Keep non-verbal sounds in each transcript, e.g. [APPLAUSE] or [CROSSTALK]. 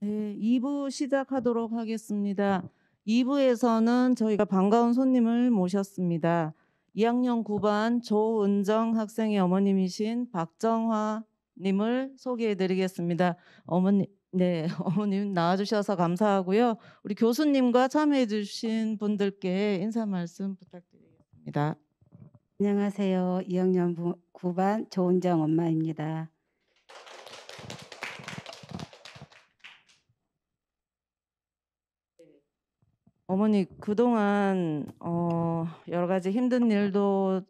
네, 2부 시작하도록 하겠습니다. 2부에서는 저희가 반가운 손님을 모셨습니다. 2학년 9반 조은정 학생의 어머님이신 박정화 님을 소개해 드리겠습니다. 네, [LAUGHS] 어머님 네, 어머님 나와 주셔서 감사하고요. 우리 교수님과 참여해 주신 분들께 인사 말씀 부탁드리겠습니다. 안녕하세요. 2학년 9반 조은정 엄마입니다. 어머니 그동안 어 여러 가지 힘든 일도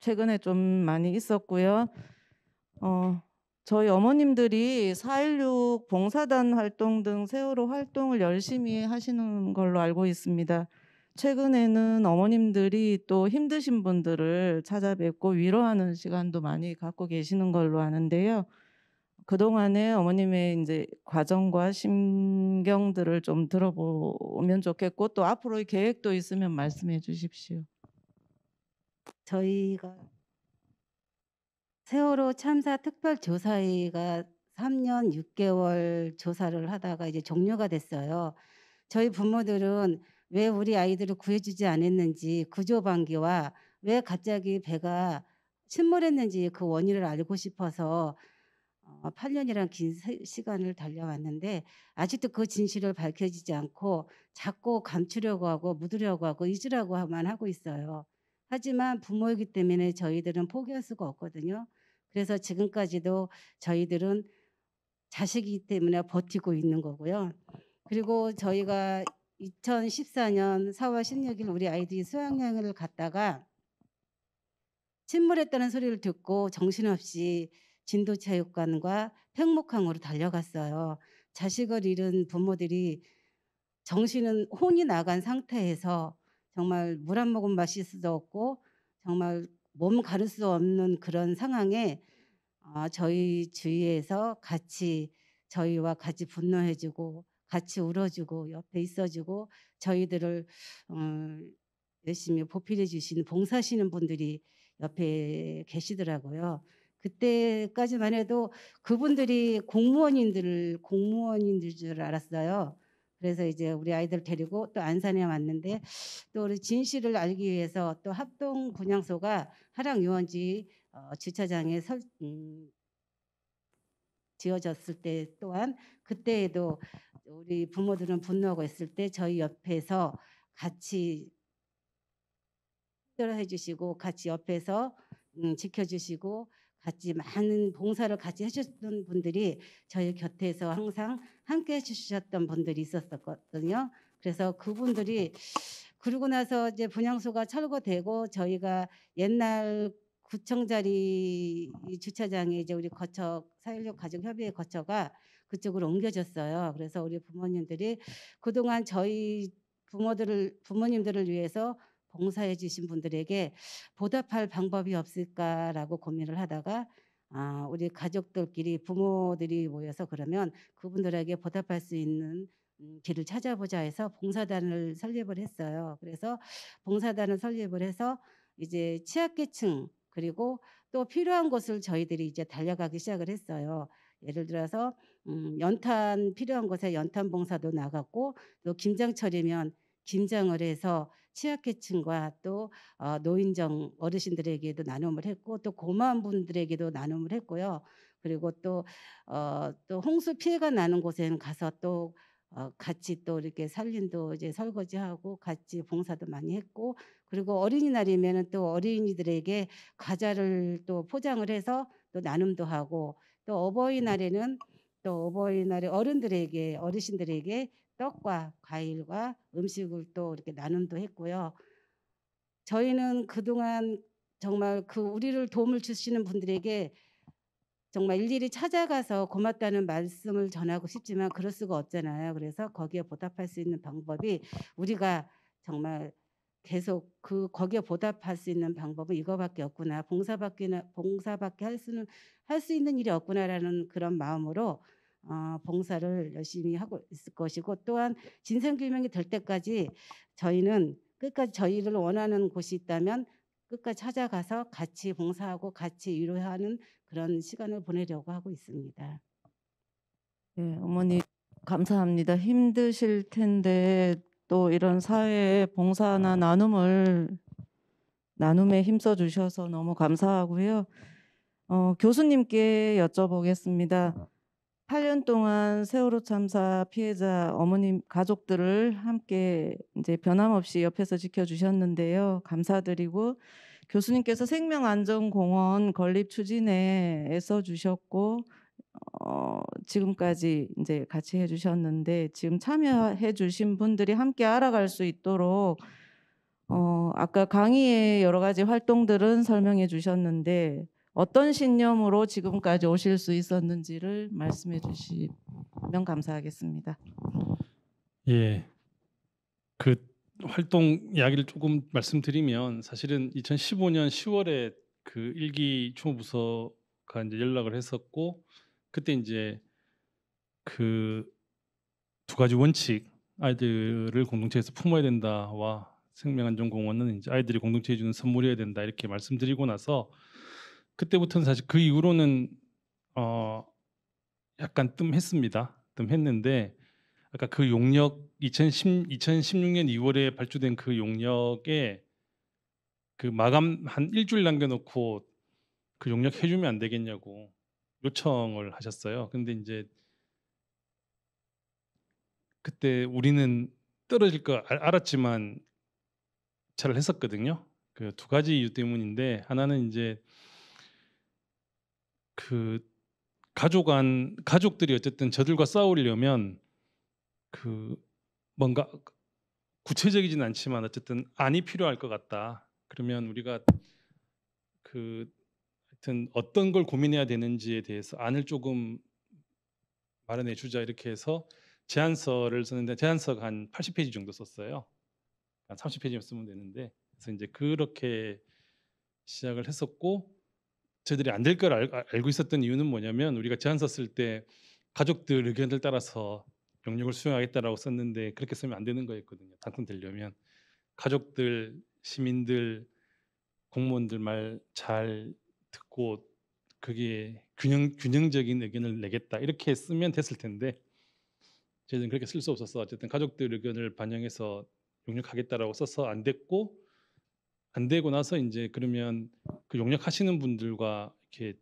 최근에 좀 많이 있었고요. 어 저희 어머님들이 4.16 봉사단 활동 등 세월호 활동을 열심히 하시는 걸로 알고 있습니다. 최근에는 어머님들이 또 힘드신 분들을 찾아뵙고 위로하는 시간도 많이 갖고 계시는 걸로 아는데요. 그동안에 어머님의 이제 과정과 심경들을 좀 들어보면 좋겠고 또 앞으로의 계획도 있으면 말씀해 주십시오. 저희가 세월호 참사 특별조사위가 3년 6개월 조사를 하다가 이제 종료가 됐어요. 저희 부모들은 왜 우리 아이들을 구해주지 않았는지 구조방기와 왜 갑자기 배가 침몰했는지 그 원인을 알고 싶어서 8년이란긴 어, 시간을 달려왔는데 아직도 그 진실을 밝혀지지 않고 자꾸 감추려고 하고 묻으려고 하고 잊으라고만 하고 있어요. 하지만 부모이기 때문에 저희들은 포기할 수가 없거든요. 그래서 지금까지도 저희들은 자식이기 때문에 버티고 있는 거고요. 그리고 저희가 2014년 4월 16일 우리 아이들이 수학여행을 갔다가 침몰했다는 소리를 듣고 정신없이 진도체육관과 팽목항으로 달려갔어요. 자식을 잃은 부모들이 정신은 혼이 나간 상태에서 정말 물 한 모금 마실 수도 없고 정말 몸 가릴 수 없는 그런 상황에 어, 저희 주위에서 같이 저희와 같이 분노해주고 같이 울어주고 옆에 있어주고 저희들을 어, 열심히 보필해 주시 봉사하시는 분들이 옆에 계시더라고요. 그때까지만 해도 그분들이 공무원인들 공무원인들 줄 알았어요. 그래서 이제 우리 아이들 데리고 또 안산에 왔는데 또 우리 진실을 알기 위해서 또 합동 분향소가 하랑 유원지 어, 주차장에 설, 음, 지어졌을 때 또한 그때에도 우리 부모들은 분노하고 있을 때 저희 옆에서 같이 힘들어 해주시고 같이 옆에서 음, 지켜주시고 같이 많은 봉사를 같이 하셨던 분들이 저희 곁에서 항상 함께 해주셨던 분들이 있었거든요. 었 그래서 그분들이 그러고 나서 이제 분양소가 철거되고 저희가 옛날 구청 자리 주차장에 이제 우리 거처 사일육 가족 협의회 거처가 그쪽으로 옮겨졌어요. 그래서 우리 부모님들이 그동안 저희 부모들을 부모님들을 위해서 봉사해 주신 분들에게 보답할 방법이 없을까라고 고민을 하다가 아, 우리 가족들끼리 부모들이 모여서 그러면 그분들에게 보답할 수 있는 음, 길을 찾아보자 해서 봉사단을 설립을 했어요. 그래서 봉사단을 설립을 해서 이제 취약계층 그리고 또 필요한 곳을 저희들이 이제 달려가기 시작을 했어요. 예를 들어서 음, 연탄 필요한 곳에 연탄 봉사도 나갔고 또 김장철이면 김장을 해서 취약계층과 또 어, 노인정 어르신들에게도 나눔을 했고 또 고마운 분들에게도 나눔을 했고요. 그리고 또 어, 또 홍수 피해가 나는 곳에는 가서 또 어, 같이 또 이렇게 살림도 이제 설거지하고 같이 봉사도 많이 했고 그리고 어린이날이면은 또 어린이들에게 과자를 또 포장을 해서 또 나눔도 하고 또 어버이날에는 또 어버이날에 어른들에게 어르신들에게 떡과 과일과 음식을 또 이렇게 나눔도 했고요. 저희는 그동안 정말 그 우리를 도움을 주시는 분들에게 정말 일일이 찾아가서 고맙다는 말씀을 전하고 싶지만 그럴 수가 없잖아요. 그래서 거기에 보답할 수 있는 방법이 우리가 정말 계속 그 거기에 보답할 수 있는 방법은 이거밖에 없구나. 봉사밖에 봉사밖에 할 수는 할 수 있는 일이 없구나라는 그런 마음으로 어, 봉사를 열심히 하고 있을 것이고 또한 진상규명이 될 때까지 저희는 끝까지 저희를 원하는 곳이 있다면 끝까지 찾아가서 같이 봉사하고 같이 위로하는 그런 시간을 보내려고 하고 있습니다. 네, 어머니 감사합니다. 힘드실 텐데 또 이런 사회의 봉사나 나눔을 나눔에 힘써 주셔서 너무 감사하고요. 어, 교수님께 여쭤보겠습니다. 8년 동안 세월호 참사 피해자 어머님 가족들을 함께 이제 변함없이 옆에서 지켜주셨는데요. 감사드리고 교수님께서 생명안전공원 건립 추진에 애써 주셨고 어, 지금까지 이제 같이 해주셨는데 지금 참여해주신 분들이 함께 알아갈 수 있도록 어, 아까 강의의 여러 가지 활동들은 설명해주셨는데 어떤 신념으로 지금까지 오실 수 있었는지를 말씀해 주시면 감사하겠습니다. 예. 그 활동 이야기를 조금 말씀드리면 사실은 2015년 10월에 그 일기 총무부서가 이제 연락을 했었고 그때 이제 그 두 가지 원칙 아이들을 공동체에서 품어야 된다와 생명안전공원은 이제 아이들이 공동체에 주는 선물이어야 된다 이렇게 말씀드리고 나서 그때부터는 사실 그 이후로는 어 약간 뜸했습니다. 뜸했는데 아까 그 용역 2010 2016년 2월에 발주된 그 용역에 그 마감 한 일주일 남겨놓고 그 용역 해주면 안 되겠냐고 요청을 하셨어요. 근데 이제 그때 우리는 떨어질 거 알았지만 잘 했었거든요. 그 두 가지 이유 때문인데 하나는 이제 그 가족 안 가족들이 어쨌든 저들과 싸우려면 그 뭔가 구체적이진 않지만 어쨌든 안이 필요할 것 같다. 그러면 우리가 그 하여튼 어떤 걸 고민해야 되는지에 대해서 안을 조금 마련해 주자 이렇게 해서 제안서를 썼는데 제안서가 한 80페이지 정도 썼어요. 한 30페이지만 쓰면 되는데 그래서 이제 그렇게 시작을 했었고 저희들이 안 될걸 아, 알고 있었던 이유는 뭐냐면 우리가 제안 썼을 때 가족들 의견을 따라서 영역을 수용하겠다라고 썼는데 그렇게 쓰면 안 되는 거였거든요. 당선되려면 가족들, 시민들, 공무원들 말 잘 듣고 그게 균형 균형적인 의견을 내겠다 이렇게 쓰면 됐을 텐데 저희는 그렇게 쓸 수 없어서 어쨌든 가족들 의견을 반영해서 용역하겠다라고 써서 안 됐고 안 되고 나서 이제 그러면 그 용역하시는 분들과 이렇게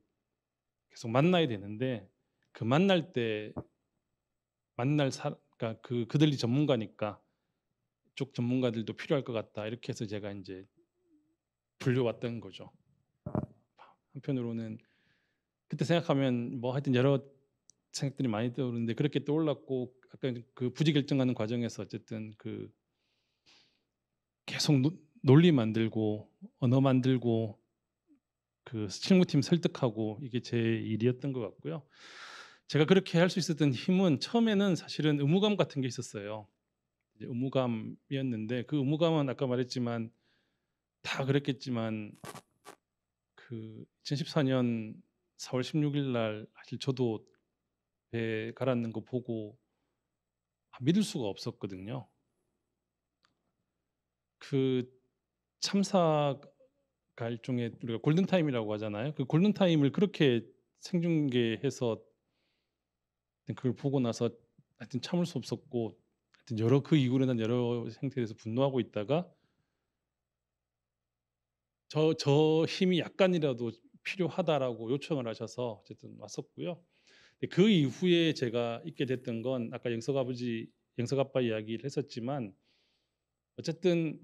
계속 만나야 되는데 그 만날 때 만날 사, 그러니까 그 그들이 전문가니까 쪽 전문가들도 필요할 것 같다 이렇게 해서 제가 이제 불려왔던 거죠. 한편으로는 그때 생각하면 뭐 하여튼 여러 생각들이 많이 떠오르는데 그렇게 떠올랐고 아까 그 부지 결정하는 과정에서 어쨌든 그 계속 노, 논리 만들고 언어 만들고 그 실무팀 설득하고 이게 제 일이었던 것 같고요. 제가 그렇게 할 수 있었던 힘은 처음에는 사실은 의무감 같은 게 있었어요. 의무감이었는데 그 의무감은 아까 말했지만 다 그랬겠지만 그 2014년 4월 16일 날 사실 저도 배 가라앉는 거 보고 아, 믿을 수가 없었거든요. 그 참사 갈종에 우리가 골든 타임이라고 하잖아요. 그 골든 타임을 그렇게 생중계해서 그걸 보고 나서 하여튼 참을 수 없었고 하여튼 여러 그 이후로 난 여러 행태에서 분노하고 있다가 저저 힘이 약간이라도 필요하다라고 요청을 하셔서 어쨌든 왔었고요. 그 이후에 제가 있게 됐던 건 아까 영석 아버지 영석 아빠 이야기를 했었지만 어쨌든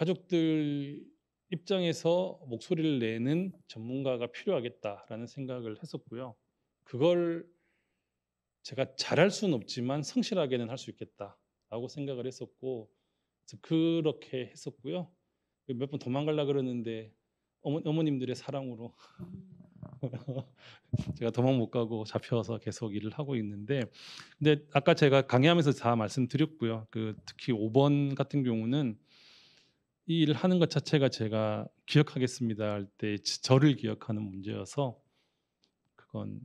가족들 입장에서 목소리를 내는 전문가가 필요하겠다라는 생각을 했었고요. 그걸 제가 잘할 수는 없지만 성실하게는 할 수 있겠다라고 생각을 했었고 그렇게 했었고요. 그 몇번 도망갈라 그러는데 어머, 어머님들의 사랑으로 [LAUGHS] 제가 도망 못 가고 잡혀서 계속 일을 하고 있는데 근데 아까 제가 강의하면서 다 말씀드렸고요. 그 특히 5번 같은 경우는 이 일을 하는 것 자체가 제가 기억하겠습니다 할 때 저를 기억하는 문제여서 그건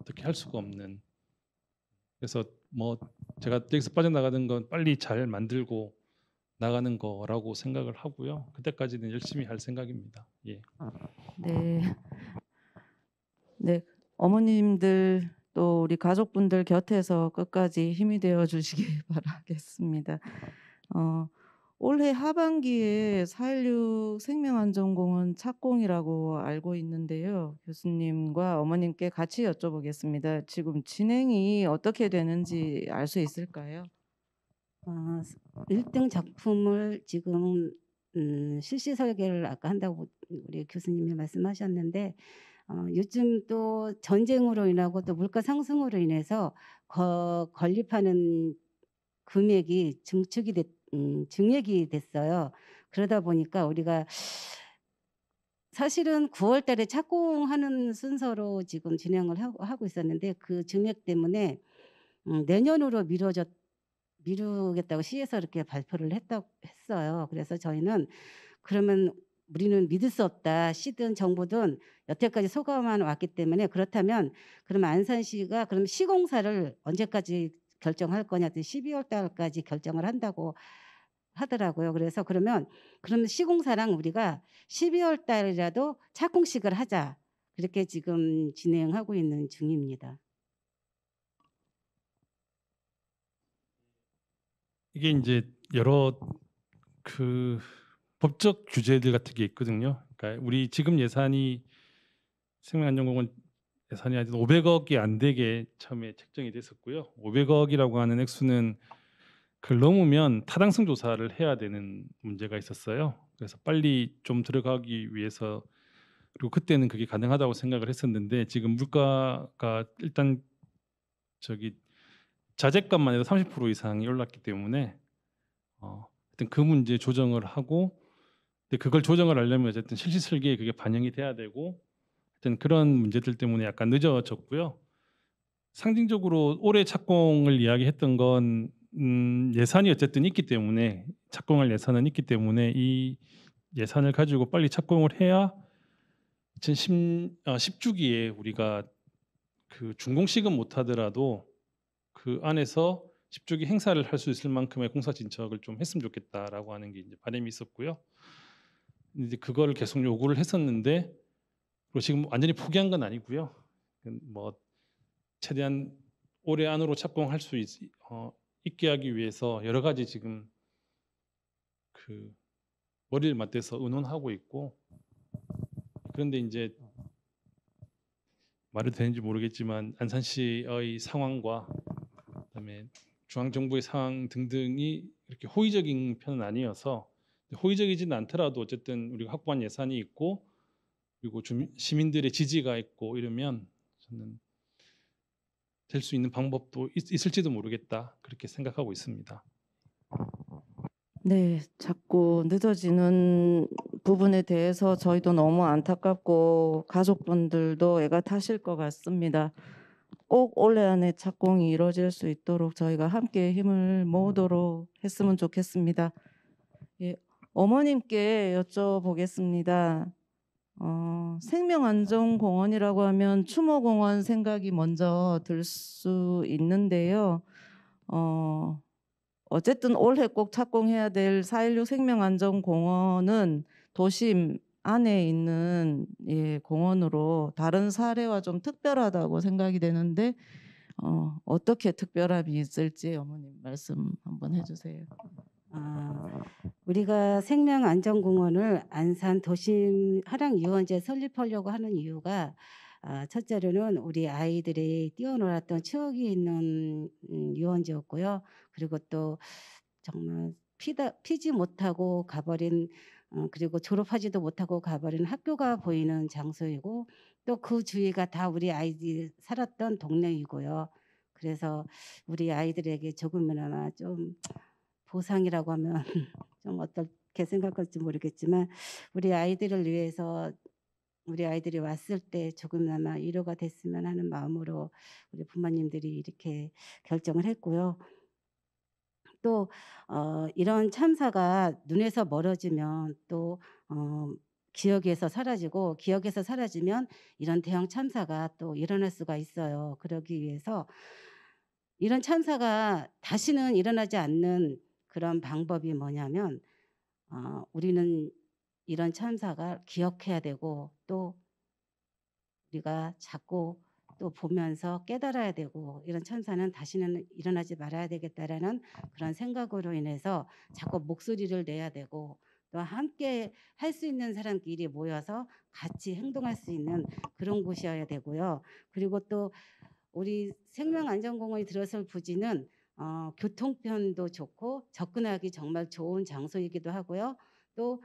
어떻게 할 수가 없는 그래서 뭐 제가 여기서 빠져나가는 건 빨리 잘 만들고 나가는 거라고 생각을 하고요. 그때까지는 열심히 할 생각입니다. 예. 네. 네. 어머님들 또 우리 가족분들 곁에서 끝까지 힘이 되어 주시길 [LAUGHS] 바라겠습니다. 어, 올해 하반기에 4.16 생명안전공은 착공이라고 알고 있는데요. 교수님과 어머님께 같이 여쭤보겠습니다. 지금 진행이 어떻게 되는지 알 수 있을까요? 어, 아, 1등 작품을 지금 음, 실시 설계를 아까 한다고 우리 교수님이 말씀하셨는데 어, 요즘 또 전쟁으로 인하고 또 물가 상승으로 인해서 거, 건립하는 금액이 증축이 됐 음, 증액이 됐어요. 그러다 보니까 우리가 사실은 9월 달에 착공하는 순서로 지금 진행을 하고 있었는데 그 증액 때문에 음, 내년으로 미뤄졌 미루겠다고 시에서 이렇게 발표를 했다 했어요. 그래서 저희는 그러면 우리는 믿을 수 없다. 시든 정부든 여태까지 소감만 왔기 때문에 그렇다면 그럼 안산시가 그럼 시공사를 언제까지 결정할 거냐 12월 달까지 결정을 한다고 하더라고요. 그래서 그러면 그러면 시공사랑 우리가 12월 달이라도 착공식을 하자. 그렇게 지금 진행하고 있는 중입니다. 이게 이제 여러 그 법적 규제들 같은 게 있거든요. 그러니까 우리 지금 예산이 생명안전공은 예산이 아직 500억이 안 되게 처음에 책정이 됐었고요. 500억이라고 하는 액수는 그걸 넘으면 타당성 조사를 해야 되는 문제가 있었어요. 그래서 빨리 좀 들어가기 위해서 그리고 그때는 그게 가능하다고 생각을 했었는데 지금 물가가 일단 저기 자재값만 해도 30% 이상이 올랐기 때문에 어, 하여튼 그 문제 조정을 하고 근데 그걸 조정을 하려면 어쨌든 실시 설계에 그게 반영이 돼야 되고 하여튼 그런 문제들 때문에 약간 늦어졌고요. 상징적으로 올해 착공을 이야기했던 건 음, 예산이 어쨌든 있기 때문에 착공할 예산은 있기 때문에 이 예산을 가지고 빨리 착공을 해야 2010 아, 10주기에 우리가 그 준공식은 못하더라도 그 안에서 10주기 행사를 할 수 있을 만큼의 공사 진척을 좀 했으면 좋겠다라고 하는 게 이제 바람이 있었고요. 이제 그걸 계속 요구를 했었는데 그리고 지금 완전히 포기한 건 아니고요. 뭐 최대한 올해 안으로 착공할 수 있, 어, 있게 하기 위해서 여러 가지 지금 그 머리를 맞대서 의논하고 있고 그런데 이제 말이 되는지 모르겠지만 안산시의 상황과 그다음에 중앙정부의 상황 등등이 이렇게 호의적인 편은 아니어서 호의적이지는 않더라도 어쨌든 우리가 확보한 예산이 있고 그리고 시민들의 지지가 있고 이러면 저는 될 수 있는 방법도 있, 있을지도 모르겠다 그렇게 생각하고 있습니다. 네, 자꾸 늦어지는 부분에 대해서 저희도 너무 안타깝고 가족분들도 애가 타실 것 같습니다. 꼭 올해 안에 착공이 이루어질 수 있도록 저희가 함께 힘을 모으도록 했으면 좋겠습니다. 예, 어머님께 여쭤보겠습니다. 어, 생명안전공원이라고 하면 추모공원 생각이 먼저 들 수 있는데요. 어, 어쨌든 올해 꼭 착공해야 될4.16 생명안전공원은 도심 안에 있는 예, 공원으로 다른 사례와 좀 특별하다고 생각이 되는데 어, 어떻게 특별함이 있을지 어머님 말씀 한번 해주세요. 아, 우리가 생명안전공원을 안산 도심 하랑 유원지에 설립하려고 하는 이유가 아, 첫째로는 우리 아이들이 뛰어놀았던 추억이 있는 음, 유원지였고요. 그리고 또 정말 피다, 피지 못하고 가버린 어, 그리고 졸업하지도 못하고 가버린 학교가 보이는 장소이고 또 그 주위가 다 우리 아이들이 살았던 동네이고요. 그래서 우리 아이들에게 조금이나마 좀 보상이라고 하면 [LAUGHS] 좀 어떻게 생각할지 모르겠지만 우리 아이들을 위해서 우리 아이들이 왔을 때 조금나마 위로가 됐으면 하는 마음으로 우리 부모님들이 이렇게 결정을 했고요. 또 어, 이런 참사가 눈에서 멀어지면 또 어, 기억에서 사라지고 기억에서 사라지면 이런 대형 참사가 또 일어날 수가 있어요. 그러기 위해서 이런 참사가 다시는 일어나지 않는 그런 방법이 뭐냐면 어, 우리는 이런 천사가 기억해야 되고 또 우리가 자꾸 또 보면서 깨달아야 되고 이런 천사는 다시는 일어나지 말아야 되겠다라는 그런 생각으로 인해서 자꾸 목소리를 내야 되고 또 함께 할 수 있는 사람끼리 모여서 같이 행동할 수 있는 그런 곳이어야 되고요. 그리고 또 우리 생명안전공원이 들어설 부지는 어, 교통편도 좋고 접근하기 정말 좋은 장소이기도 하고요. 또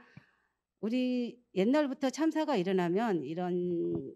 우리 옛날부터 참사가 일어나면 이런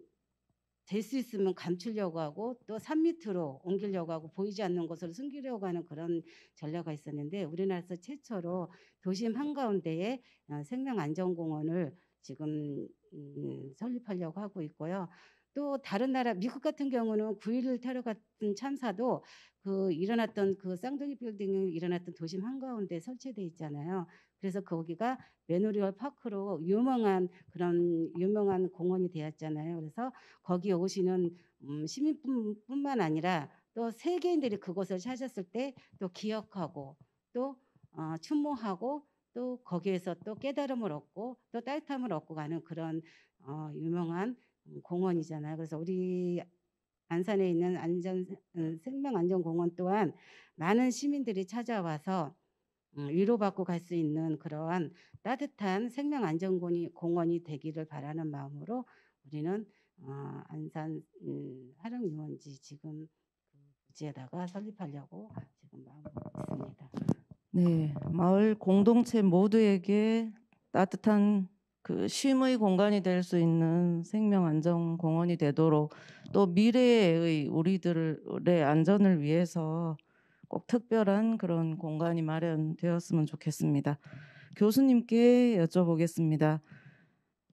될 수 있으면 감추려고 하고 또 산 밑으로 옮기려고 하고 보이지 않는 것을 숨기려고 하는 그런 전략이 있었는데 우리나라에서 최초로 도심 한가운데에 어, 생명안전공원을 지금 음, 설립하려고 하고 있고요. 또 다른 나라 미국 같은 경우는 9일1 테러 같은 참사도 그 일어났던 그 쌍둥이 빌딩이 일어났던 도심 한가운데 설치돼 있잖아요. 그래서 거기가 메모리얼 파크로 유명한 그런 유명한 공원이 되었잖아요. 그래서 거기 오시는 음, 시민뿐만 아니라 또 세계인들이 그곳을 찾았을 때 또 기억하고 또 어, 추모하고 또 거기에서 또 깨달음을 얻고 또 따뜻함을 얻고 가는 그런 어, 유명한 음, 공원이잖아요. 그래서 우리 안산에 있는 안전 어, 생명 안전 공원 또한 많은 시민들이 찾아와서 음, 위로받고 갈 수 있는 그러한 따뜻한 생명 안전 공원이 되기를 바라는 마음으로 우리는 어, 안산 음, 활 유원지 지금 부지에다가 설립하려고 지금 마음 먹고 있습니다. 네, 마을 공동체 모두에게 따뜻한 그 쉼의 공간이 될 수 있는 생명 안전 공원이 되도록 또 미래의 우리들의 안전을 위해서 꼭 특별한 그런 공간이 마련되었으면 좋겠습니다. 교수님께 여쭤보겠습니다.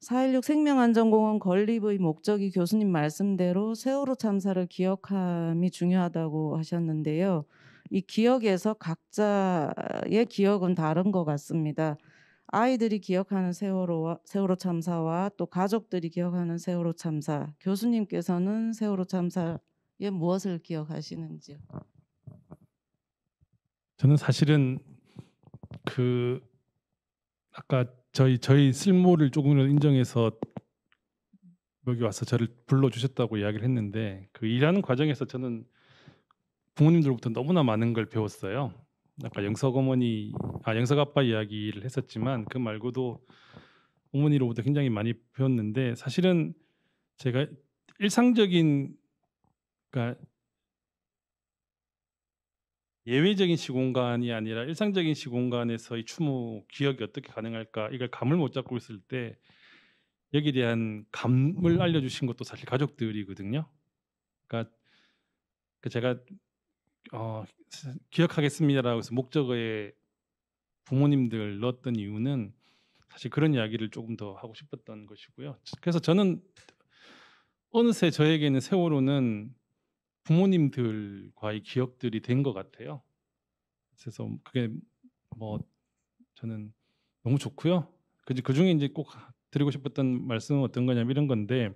4.16 생명안전공원 건립의 목적이 교수님 말씀대로 세월호 참사를 기억함이 중요하다고 하셨는데요. 이 기억에서 각자의 기억은 다른 것 같습니다. 아이들이 기억하는 세월호와 세월호 참사와 또 가족들이 기억하는 세월호 참사, 교수님께서는 세월호 참사에 무엇을 기억하시는지요? 저는 사실은 그 아까 저희 저희 쓸모를 조금이 인정해서 여기 와서 저를 불러 주셨다고 이야기를 했는데 그 일하는 과정에서 저는 부모님들부터 너무나 많은 걸 배웠어요. 아까 영석 어머니 아 영석 아빠 이야기를 했었지만 그 말고도 어머니로부터 굉장히 많이 배웠는데 사실은 제가 일상적인 그러니까 예외적인 시공간이 아니라 일상적인 시공간에서의 추모 기억이 어떻게 가능할까 이걸 감을 못 잡고 있을 때 여기에 대한 감을 알려주신 것도 사실 가족들이거든요. 그러니까 그 제가 어, 기억하겠습니다라고 해서 목적어에 부모님들 넣었던 이유는 사실 그런 이야기를 조금 더 하고 싶었던 것이고요. 그래서 저는 어느새 저에게는 세월호는 부모님들과의 기억들이 된 것 같아요. 그래서 그게 뭐 저는 너무 좋고요. 그 중에 이제 꼭 드리고 싶었던 말씀은 어떤 거냐면 이런 건데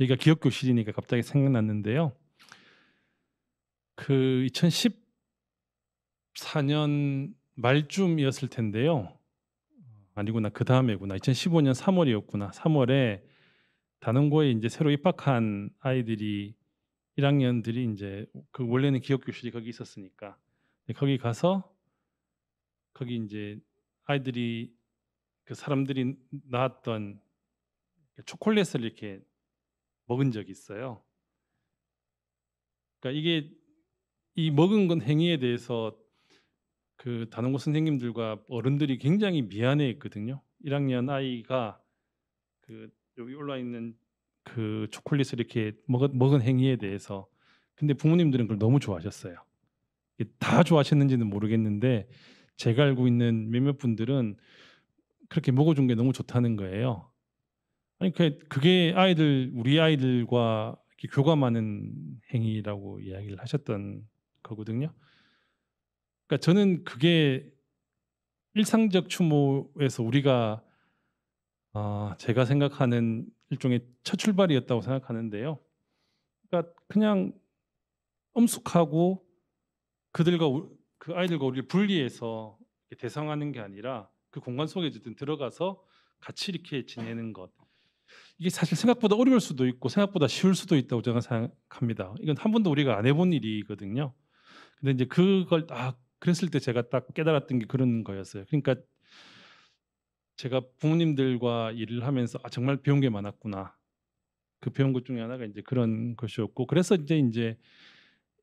얘가 기억 교실이니까 갑자기 생각났는데요. 그 2014년 말쯤이었을 텐데요. 아니구나 그 다음에구나 2015년 3월이었구나 3월에 단원고에 이제 새로 입학한 아이들이 1학년들이 이제 그 원래는 기억 교실이 거기 있었으니까 거기 가서 거기 이제 아이들이 그 사람들이 나왔던 초콜릿을 이렇게 먹은 적이 있어요. 그러니까 이게 이 먹은 건 행위에 대해서 그 단원고 선생님들과 어른들이 굉장히 미안해했거든요. 1학년 아이가 그 여기 올라 있는 그 초콜릿을 이렇게 먹은, 먹은 행위에 대해서 근데 부모님들은 그걸 너무 좋아하셨어요. 다 좋아하셨는지는 모르겠는데 제가 알고 있는 몇몇 분들은 그렇게 먹어준 게 너무 좋다는 거예요. 아니 그게 아이들 우리 아이들과 교감하는 행위라고 이야기를 하셨던 거거든요. 그러니까 저는 그게 일상적 추모에서 우리가 어, 제가 생각하는 일종의 첫 출발이었다고 생각하는데요. 그러니까 그냥 엄숙하고 그들과 우, 그 아이들과 우리를 분리해서 대상하는 게 아니라 그 공간 속에 어쨌든 들어가서 같이 이렇게 지내는 것. 이게 사실 생각보다 어려울 수도 있고 생각보다 쉬울 수도 있다고 저는 생각합니다. 이건 한 번도 우리가 안 해본 일이거든요. 근데 이제 그걸 아 그랬을 때 제가 딱 깨달았던 게 그런 거였어요. 그러니까 제가 부모님들과 일을 하면서 아 정말 배운 게 많았구나. 그 배운 것 중에 하나가 이제 그런 것이었고 그래서 이제 이제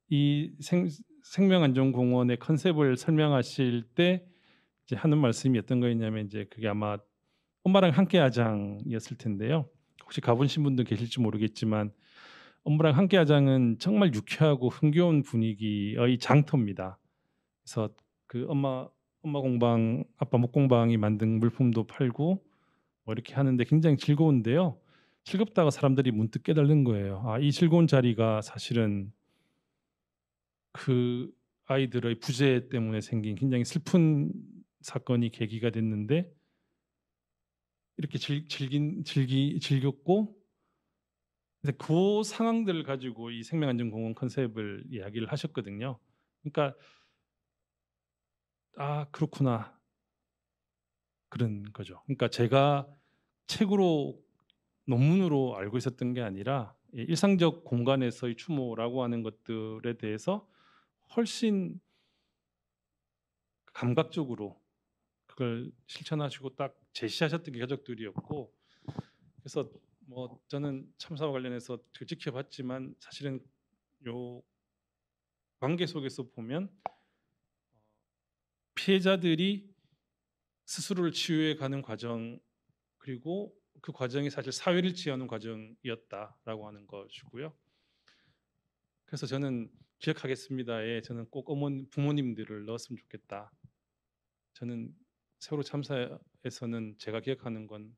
이 생, 생명안전공원의 컨셉을 설명하실 때 이제 하는 말씀이 어떤 거였냐면 이제 그게 아마 엄마랑 함께 하장이었을 텐데요. 혹시 가보신 분도 계실지 모르겠지만 업무랑 함께하장은 정말 유쾌하고 흥겨운 분위기의 장터입니다. 그래서 그 엄마 엄마 공방, 아빠 목공방이 만든 물품도 팔고 뭐 이렇게 하는데 굉장히 즐거운데요. 즐겁다가 사람들이 문득 깨달는 거예요. 아, 이 즐거운 자리가 사실은 그 아이들의 부재 때문에 생긴 굉장히 슬픈 사건이 계기가 됐는데 이렇게 즐, 즐긴 즐기 즐겼고 근데 그 상황들을 가지고 이 생명안전공원 컨셉을 이야기를 하셨거든요. 그러니까 아 그렇구나 그런 거죠. 그러니까 제가 책으로 논문으로 알고 있었던 게 아니라 일상적 공간에서의 추모라고 하는 것들에 대해서 훨씬 감각적으로 그걸 실천하시고 딱 제시하셨던 게 가족들이었고 그래서 뭐 저는 참사와 관련해서 그 지켜봤지만 사실은 요 관계 속에서 보면 어, 피해자들이 스스로를 치유해 가는 과정 그리고 그 과정이 사실 사회를 치유하는 과정이었다라고 하는 것이고요. 그래서 저는 기억하겠습니다에 예, 저는 꼭 어머니 부모님들을 넣었으면 좋겠다. 저는 세월호 참사에서는 제가 기억하는 건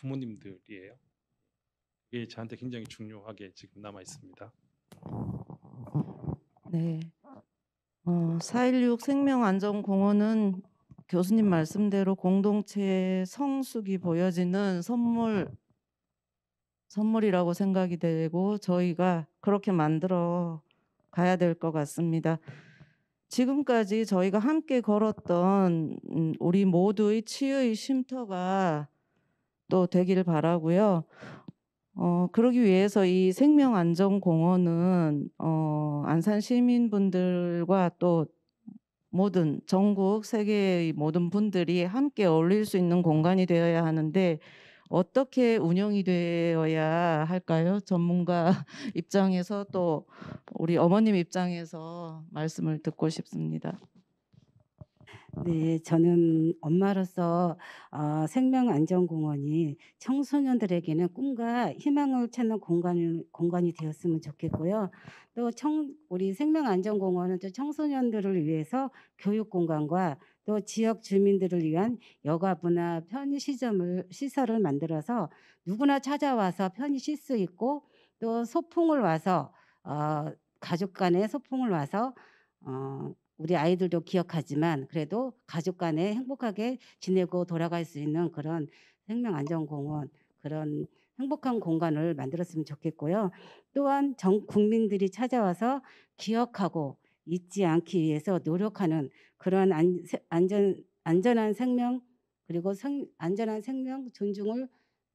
부모님들이에요. 그게 저한테 굉장히 중요하게 지금 남아 있습니다. 네. 어, 4.16 생명안전공원은 교수님 말씀대로 공동체의 성숙이 보여지는 선물 선물이라고 생각이 되고 저희가 그렇게 만들어 가야 될 것 같습니다. 지금까지 저희가 함께 걸었던 음, 우리 모두의 치유의 쉼터가 또 되기를 바라고요. 어, 그러기 위해서 이 생명안전공원은 어, 안산 시민분들과 또 모든 전국 세계의 모든 분들이 함께 어울릴 수 있는 공간이 되어야 하는데 어떻게 운영이 되어야 할까요? 전문가 [LAUGHS] 입장에서 또 우리 어머님 입장에서 말씀을 듣고 싶습니다. 네, 저는 엄마로서 어, 생명안전공원이 청소년들에게는 꿈과 희망을 찾는 공간 공간이 되었으면 좋겠고요. 또 청, 우리 생명안전공원은 또 청소년들을 위해서 교육공간과 또 지역 주민들을 위한 여가부나 편의시점을, 시설을 만들어서 누구나 찾아와서 편히 쉴 수 있고 또 소풍을 와서 어, 가족 간의 소풍을 와서 어, 우리 아이들도 기억하지만 그래도 가족 간에 행복하게 지내고 돌아갈 수 있는 그런 생명안전공원 그런 행복한 공간을 만들었으면 좋겠고요. 또한 전 국민들이 찾아와서 기억하고 잊지 않기 위해서 노력하는 그런 안, 안전 안전한 생명 그리고 생, 안전한 생명 존중을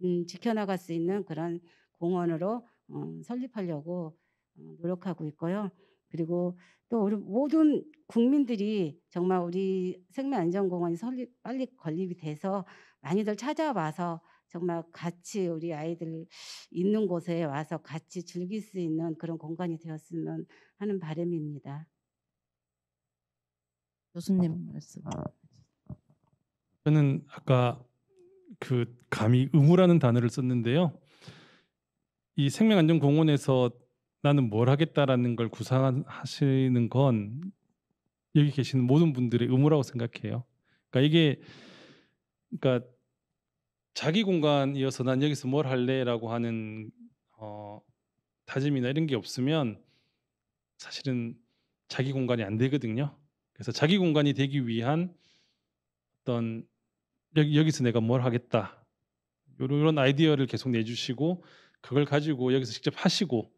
음, 지켜나갈 수 있는 그런 공원으로 음, 설립하려고 어, 노력하고 있고요. 그리고 또 우리 모든 국민들이 정말 우리 생명안전공원이 설립, 빨리 건립이 돼서 많이들 찾아와서 정말 같이 우리 아이들 있는 곳에 와서 같이 즐길 수 있는 그런 공간이 되었으면 하는 바람입니다. 교수님 아. 말씀. 저는 아까 그 감히 의무라는 단어를 썼는데요. 이 생명안전공원에서 나는 뭘 하겠다라는 걸 구상하시는 건 여기 계시는 모든 분들의 의무라고 생각해요. 그러니까 이게 그러니까 자기 공간이어서 난 여기서 뭘 할래라고 하는 어, 다짐이나 이런 게 없으면 사실은 자기 공간이 안 되거든요. 그래서 자기 공간이 되기 위한 어떤 여기, 여기서 내가 뭘 하겠다 이런 아이디어를 계속 내주시고 그걸 가지고 여기서 직접 하시고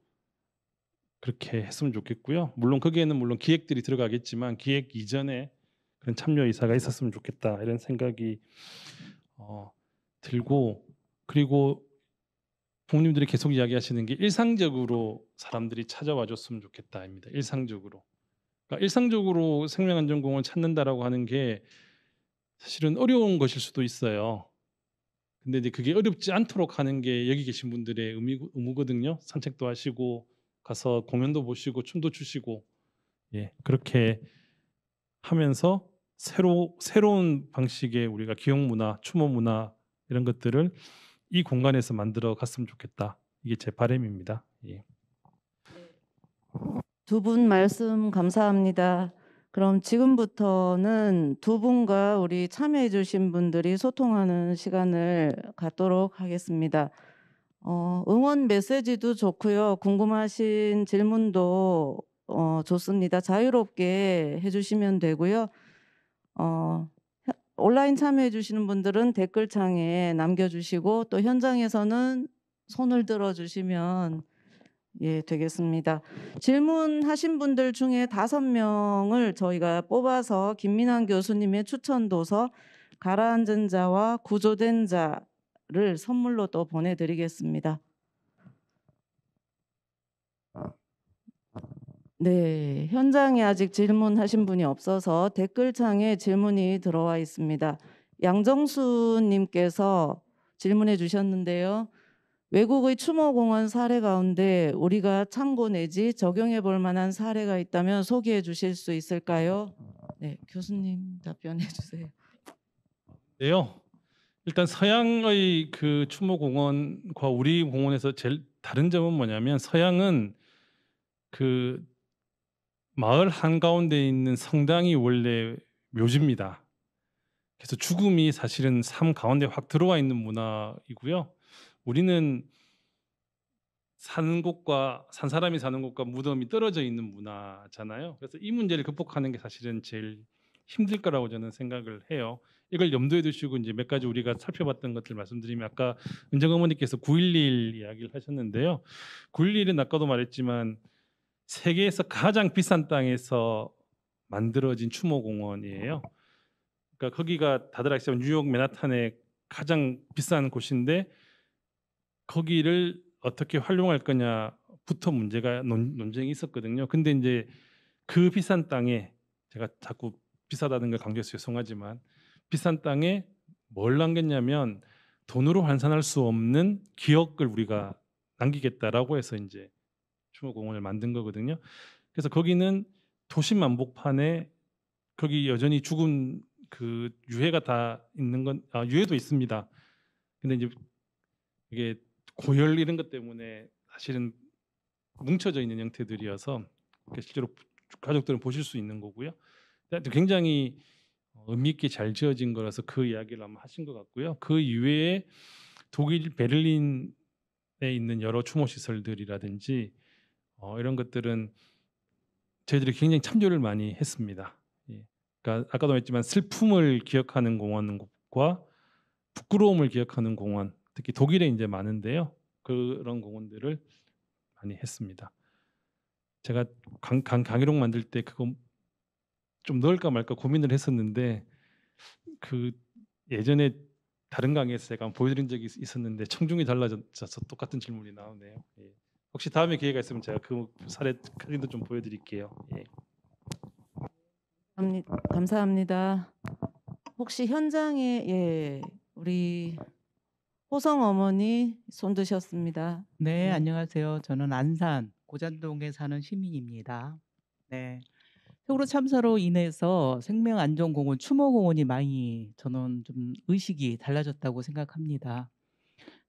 그렇게 했으면 좋겠고요. 물론 거기에는 물론 기획들이 들어가겠지만 기획 이전에 그런 참여 의사가 있었으면 좋겠다 이런 생각이 어, 들고 그리고 부모님들이 계속 이야기하시는 게 일상적으로 사람들이 찾아와 줬으면 좋겠다입니다. 일상적으로. 그러니까 일상적으로 생명안전공을 찾는다라고 하는 게 사실은 어려운 것일 수도 있어요. 근데 이제 그게 어렵지 않도록 하는 게 여기 계신 분들의 의미, 의무거든요. 산책도 하시고 가서 공연도 보시고 춤도 추시고 예, 그렇게 하면서 새로 새로운 방식의 우리가 기역 문화, 추모 문화 이런 것들을 이 공간에서 만들어 갔으면 좋겠다. 이게 제 바람입니다. 예. 두 분 말씀 감사합니다. 그럼 지금부터는 두 분과 우리 참여해 주신 분들이 소통하는 시간을 갖도록 하겠습니다. 어, 응원 메시지도 좋고요. 궁금하신 질문도 어, 좋습니다. 자유롭게 해주시면 되고요. 어, 온라인 참여해 주시는 분들은 댓글창에 남겨주시고 또 현장에서는 손을 들어주시면 예 되겠습니다. 질문하신 분들 중에 다섯 명을 저희가 뽑아서 김민환 교수님의 추천 도서 가라앉은 자와 구조된 자를 선물로 또 보내드리겠습니다. 아. 네, 현장에 아직 질문하신 분이 없어서 댓글창에 질문이 들어와 있습니다. 양정수님께서 질문해 주셨는데요. 외국의 추모공원 사례 가운데 우리가 참고 내지 적용해 볼 만한 사례가 있다면 소개해 주실 수 있을까요? 네, 교수님 답변해 주세요. 네요. 일단 서양의 그 추모 공원과 우리 공원에서 제일 다른 점은 뭐냐면 서양은 그 마을 한가운데 있는 성당이 원래 묘지입니다. 그래서 죽음이 사실은 삶 가운데 확 들어와 있는 문화이고요. 우리는 사는 곳과 산 사람이 사는 곳과 무덤이 떨어져 있는 문화잖아요. 그래서 이 문제를 극복하는 게 사실은 제일 힘들 거라고 저는 생각을 해요. 이걸 염두에 두시고 이제 몇 가지 우리가 살펴봤던 것들 말씀드리면 아까 은정 어머니께서 9.11 이야기를 하셨는데요. 9.11은 아까도 말했지만 세계에서 가장 비싼 땅에서 만들어진 추모공원이에요. 그러니까 거기가 다들 아시지만 뉴욕 맨하탄의 가장 비싼 곳인데 거기를 어떻게 활용할 거냐부터 문제가 논, 쟁이 있었거든요. 근데 이제 그 비싼 땅에 제가 자꾸 비싸다는 걸 강조해서 죄송하지만 비싼 땅에 뭘 남겼냐면 돈으로 환산할 수 없는 기억을 우리가 남기겠다라고 해서 이제 추모 공원을 만든 거거든요. 그래서 거기는 도심 만복판에 거기 여전히 죽은 그 유해가 다 있는 건 아, 유해도 있습니다. 근데 이제 이게 고열 이런 것 때문에 사실은 뭉쳐져 있는 형태들이어서 그러니까 실제로 가족들은 보실 수 있는 거고요. 굉장히 어, 의미 있게 잘 지어진 거라서 그 이야기를 아마 하신 것 같고요. 그 이외에 독일 베를린에 있는 여러 추모 시설들이라든지 어, 이런 것들은 저희들이 굉장히 참조를 많이 했습니다. 예. 그러니까 아까도 말했지만 슬픔을 기억하는 공원과 부끄러움을 기억하는 공원, 특히 독일에 이제 많은데요. 그런 공원들을 많이 했습니다. 제가 강, 강, 강의록 만들 때 그거 좀 넣을까 말까 고민을 했었는데 그 예전에 다른 강의에서 제가 보여드린 적이 있었는데 청중이 달라져서 똑같은 질문이 나오네요. 예. 혹시 다음에 기회가 있으면 제가 그 사례 클린도 좀 보여드릴게요. 예. 감사합니다. 혹시 현장에 예, 우리 호성 어머니 손 드셨습니다. 네, 네, 안녕하세요. 저는 안산 고잔동에 사는 시민입니다. 네. 세월호 참사로 인해서 생명안전공원, 추모공원이 많이 저는 좀 의식이 달라졌다고 생각합니다.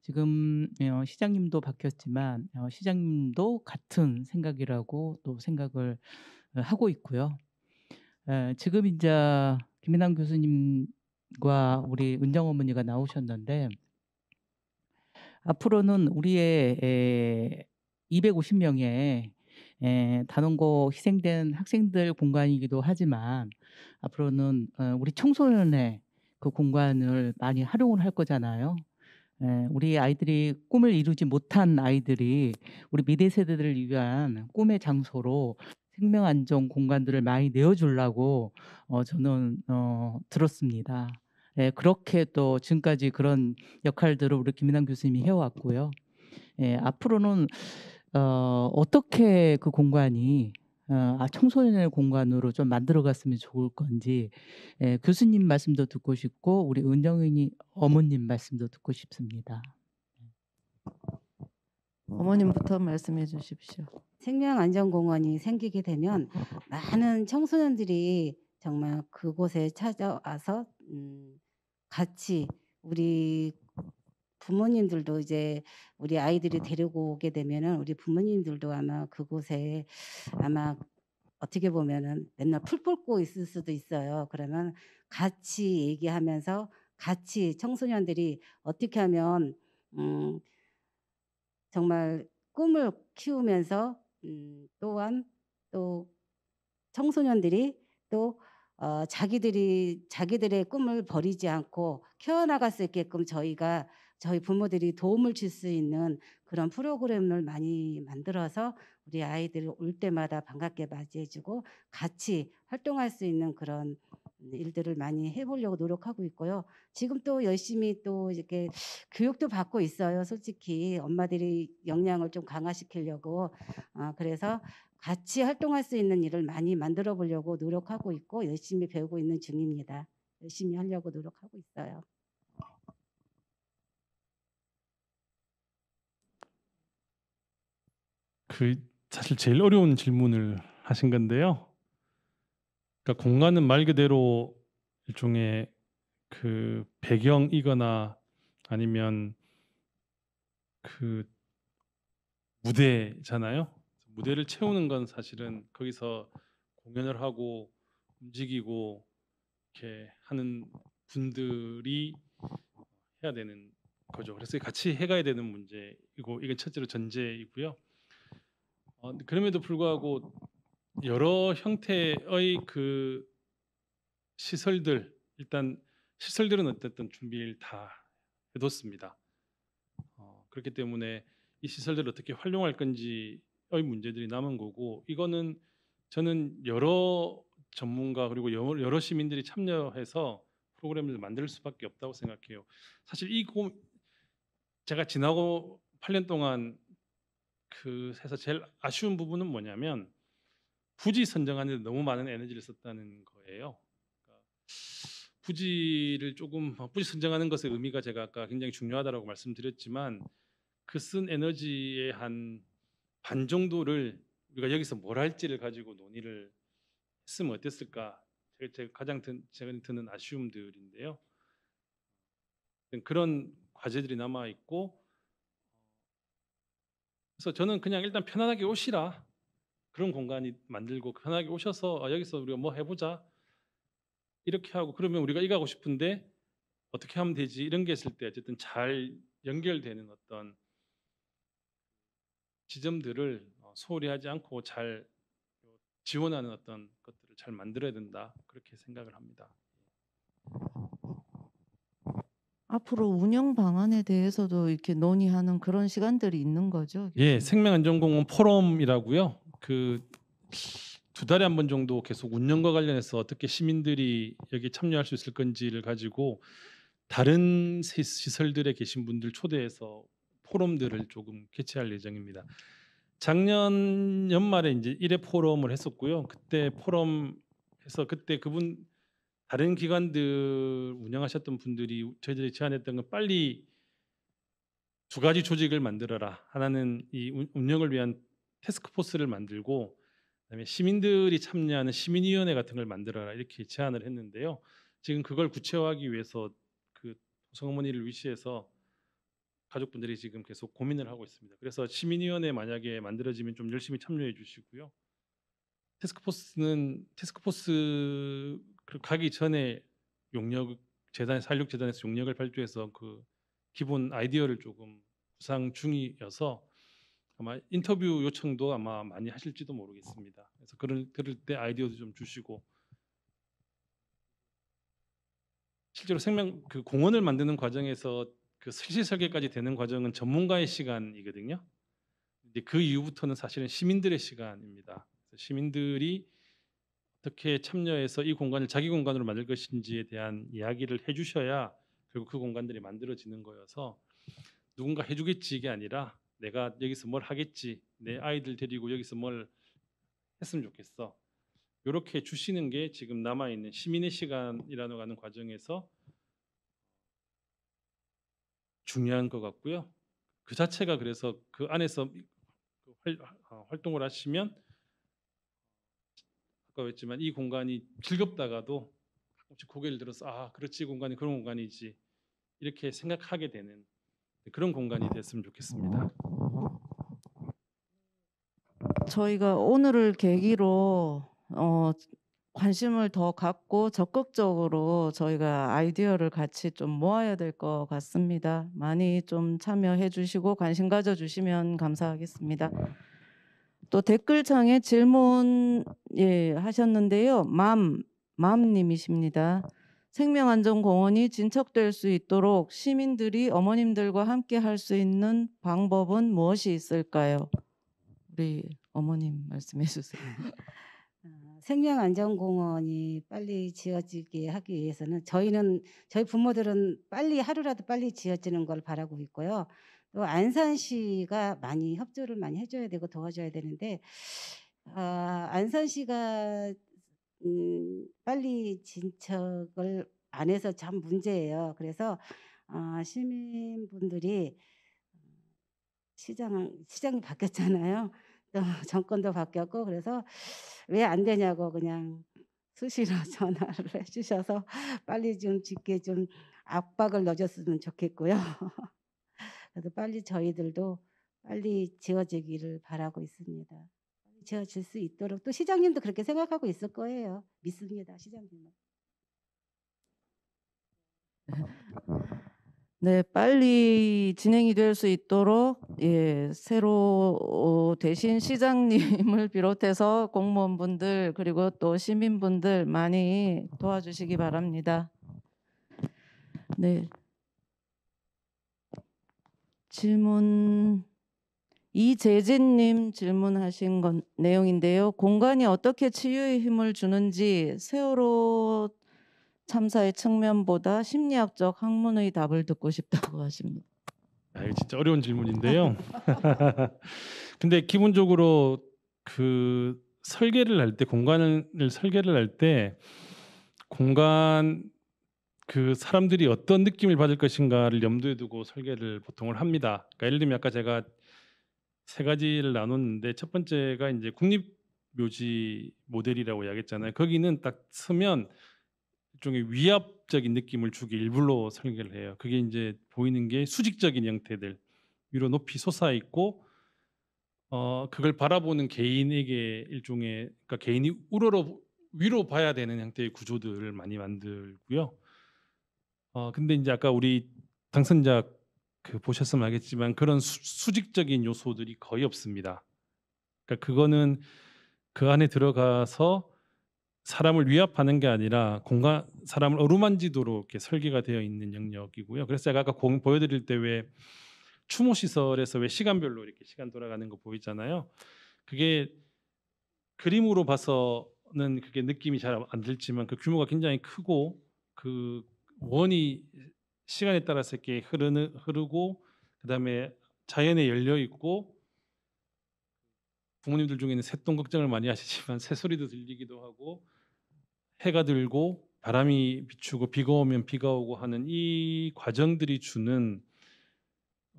지금 어, 시장님도 바뀌었지만 어, 시장님도 같은 생각이라고 또 생각을 어, 하고 있고요. 지금 이제 김인환 교수님과 우리 은정 어머니가 나오셨는데 앞으로는 우리의 250명의 에, 예, 단원고 희생된 학생들 공간이기도 하지만 앞으로는 어, 우리 청소년의 그 공간을 많이 활용을 할 거잖아요. 에, 예, 우리 아이들이 꿈을 이루지 못한 아이들이 우리 미래 세대들을 위한 꿈의 장소로 생명 안정 공간들을 많이 내어주려고 어, 저는 어, 들었습니다. 예, 그렇게 또 지금까지 그런 역할들을 우리 김인환 교수님이 해왔고요. 예, 앞으로는 어, 어떻게 그 공간이 어, 아, 청소년의 공간으로 좀 만들어갔으면 좋을 건지 예, 교수님 말씀도 듣고 싶고 우리 은정이 어머님 말씀도 듣고 싶습니다. 어머님부터 말씀해 주십시오. 생명안전공원이 생기게 되면 많은 청소년들이 정말 그곳에 찾아와서 음, 같이 우리 부모님들도 이제 우리 아이들이 음. 데리고 오게 되면은 우리 부모님들도 아마 그곳에 아마 어떻게 보면은 맨날 풀 뽑고 있을 수도 있어요. 그러면 같이 얘기하면서 같이 청소년들이 어떻게 하면 음 정말 꿈을 키우면서 음 또한 또 청소년들이 또 어, 자기들이 자기들의 꿈을 버리지 않고 키워나갈 수 있게끔 저희가 저희 부모들이 도움을 줄 수 있는 그런 프로그램을 많이 만들어서 우리 아이들 올 때마다 반갑게 맞이해주고 같이 활동할 수 있는 그런 일들을 많이 해보려고 노력하고 있고요. 지금 또 열심히 또 이렇게 교육도 받고 있어요. 솔직히 엄마들이 역량을 좀 강화시키려고 아, 그래서 같이 활동할 수 있는 일을 많이 만들어 보려고 노력하고 있고 열심히 배우고 있는 중입니다. 열심히 하려고 노력하고 있어요. 그 사실 제일 어려운 질문을 하신 건데요. 그러니까 공간은 말 그대로 일종의 그 배경이거나 아니면 그 무대잖아요. 무대를 채우는 건 사실은 거기서 공연을 하고 움직이고 이렇게 하는 분들이 해야 되는 거죠. 그래서 같이 해가야 되는 문제이고 이건 첫째로 전제이고요. 어, 그럼에도 불구하고 여러 형태의 그 시설들 일단 시설들은 어쨌든 준비를 다 해뒀습니다. 어, 그렇기 때문에 이 시설들을 어떻게 활용할 건지의 문제들이 남은 거고 이거는 저는 여러 전문가 그리고 여러 시민들이 참여해서 프로그램을 만들 수밖에 없다고 생각해요. 사실 이 고, 제가 지나고 8년 동안 그래서 제일 아쉬운 부분은 뭐냐면 부지 선정하는데 너무 많은 에너지를 썼다는 거예요. 그러니까 부지를 조금 부지 선정하는 것의 의미가 제가 아까 굉장히 중요하다고 말씀드렸지만 그 쓴 에너지의 한 반 정도를 우리가 여기서 뭘 할지를 가지고 논의를 했으면 어땠을까? 제가 가장 든, 제가 드는 아쉬움들인데요. 그런 과제들이 남아 있고 그래서 저는 그냥 일단 편안하게 오시라 그런 공간이 만들고 편하게 오셔서 아, 여기서 우리가 뭐 해보자 이렇게 하고 그러면 우리가 이가고 싶은데 어떻게 하면 되지 이런 게 있을 때 어쨌든 잘 연결되는 어떤 지점들을 어, 소홀히 하지 않고 잘 지원하는 어떤 것들을 잘 만들어야 된다 그렇게 생각을 합니다. 앞으로 운영 방안에 대해서도 이렇게 논의하는 그런 시간들이 있는 거죠. 예, 생명안전공원 포럼이라고요. 그 두 달에 한 번 정도 계속 운영과 관련해서 어떻게 시민들이 여기 참여할 수 있을 건지를 가지고 다른 시설들에 계신 분들 초대해서 포럼들을 조금 개최할 예정입니다. 작년 연말에 이제 일회 포럼을 했었고요. 그때 포럼 해서 그때 그분 다른 기관들 운영하셨던 분들이 저희들이 제안했던 건 빨리 두 가지 조직을 만들어라. 하나는 이 운영을 위한 테스크포스를 만들고 그다음에 시민들이 참여하는 시민위원회 같은 걸 만들어라 이렇게 제안을 했는데요. 지금 그걸 구체화하기 위해서 그 성어머니를 위시해서 가족분들이 지금 계속 고민을 하고 있습니다. 그래서 시민위원회 만약에 만들어지면 좀 열심히 참여해 주시고요. 테스크포스는 테스크포스 그리고 가기 전에 용역 재단 산육 재단에서 용역을 발주해서 그 기본 아이디어를 조금 구상 중이어서 아마 인터뷰 요청도 아마 많이 하실지도 모르겠습니다. 그래서 그럴, 그럴 때 아이디어도 좀 주시고 실제로 생명 그 공원을 만드는 과정에서 그 실시 설계까지 되는 과정은 전문가의 시간이거든요. 이제 그 이후부터는 사실은 시민들의 시간입니다. 시민들이 어떻게 참여해서 이 공간을 자기 공간으로 만들 것인지에 대한 이야기를 해주셔야 결국 그 공간들이 만들어지는 거여서 누군가 해주겠지 이게 아니라 내가 여기서 뭘 하겠지 내 아이들 데리고 여기서 뭘 했으면 좋겠어 이렇게 주시는 게 지금 남아 있는 시민의 시간이라는 하는 과정에서 중요한 것 같고요 그 자체가 그래서 그 안에서 그 어, 활동을 하시면 가까웠지만 이 공간이 즐겁다가도 가끔씩 고개를 들어서 아 그렇지 공간이 그런 공간이지 이렇게 생각하게 되는 그런 공간이 됐으면 좋겠습니다. 저희가 오늘을 계기로 어, 관심을 더 갖고 적극적으로 저희가 아이디어를 같이 좀 모아야 될 것 같습니다. 많이 좀 참여해 주시고 관심 가져 주시면 감사하겠습니다. 또 댓글창에 질문 예, 하셨는데요. 맘, 맘님이십니다. 생명안전공원이 진척될 수 있도록 시민들이 어머님들과 함께 할 수 있는 방법은 무엇이 있을까요? 우리 어머님 말씀해 주세요. [LAUGHS] 어, 생명안전공원이 빨리 지어지게 하기 위해서는 저희는 저희 부모들은 빨리 하루라도 빨리 지어지는 걸 바라고 있고요. 또 안산시가 많이 협조를 많이 해줘야 되고 도와줘야 되는데 아, 안산시가 음, 빨리 진척을 안 해서 참 문제예요. 그래서 아, 시민분들이 시장 시장이 바뀌었잖아요. [LAUGHS] 또 정권도 바뀌었고 그래서 왜 안 되냐고 그냥 수시로 [LAUGHS] 전화를 해주셔서 빨리 좀짓게좀 압박을 넣어줬으면 좋겠고요. [LAUGHS] 그래서 빨리 저희들도 빨리 지어지기를 바라고 있습니다. 지어질 수 있도록 또 시장님도 그렇게 생각하고 있을 거예요. 믿습니다, 시장님은. [LAUGHS] 네, 빨리 진행이 될 수 있도록 예, 새로 대신 어, 시장님을 [LAUGHS] 비롯해서 공무원분들 그리고 또 시민분들 많이 도와주시기 바랍니다. 네. 질문 이재진님 질문하신 건 내용인데요. 공간이 어떻게 치유의 힘을 주는지 세월호 참사의 측면보다 심리학적 학문의 답을 듣고 싶다고 [LAUGHS] 하십니다. 아, 이 진짜 어려운 질문인데요. [LAUGHS] 근데 기본적으로 그 설계를 할 때 공간을 설계를 할 때 공간 그 사람들이 어떤 느낌을 받을 것인가를 염두에 두고 설계를 보통을 합니다. 그러니까 예를 들면 아까 제가 세 가지를 나눴는데 첫 번째가 이제 국립 묘지 모델이라고 이야기했잖아요. 거기는 딱 서면 일종의 위압적인 느낌을 주기 일부러 설계를 해요. 그게 이제 보이는 게 수직적인 형태들 위로 높이 솟아 있고 어 그걸 바라보는 개인에게 일종의 그러니까 개인이 우러러 위로 봐야 되는 형태의 구조들을 많이 만들고요. 어 근데 이제 아까 우리 당선자 그 보셨으면 알겠지만 그런 수, 직적인 요소들이 거의 없습니다. 그러니까 그거는 그 안에 들어가서 사람을 위협하는 게 아니라 공간 사람을 어루만지도록 이렇게 설계가 되어 있는 영역이고요. 그래서 제가 아까 공 보여드릴 때 왜 추모 시설에서 왜 시간별로 이렇게 시간 돌아가는 거 보이잖아요. 그게 그림으로 봐서는 그게 느낌이 잘 안 들지만 그 규모가 굉장히 크고 그 원이 시간에 따라서 이렇게 흐르는 흐르고 그다음에 자연에 열려 있고 부모님들 중에는 새똥 걱정을 많이 하시지만 [LAUGHS] 새소리도 들리기도 하고 해가 들고 바람이 비추고 비가 오면 비가 오고 하는 이 과정들이 주는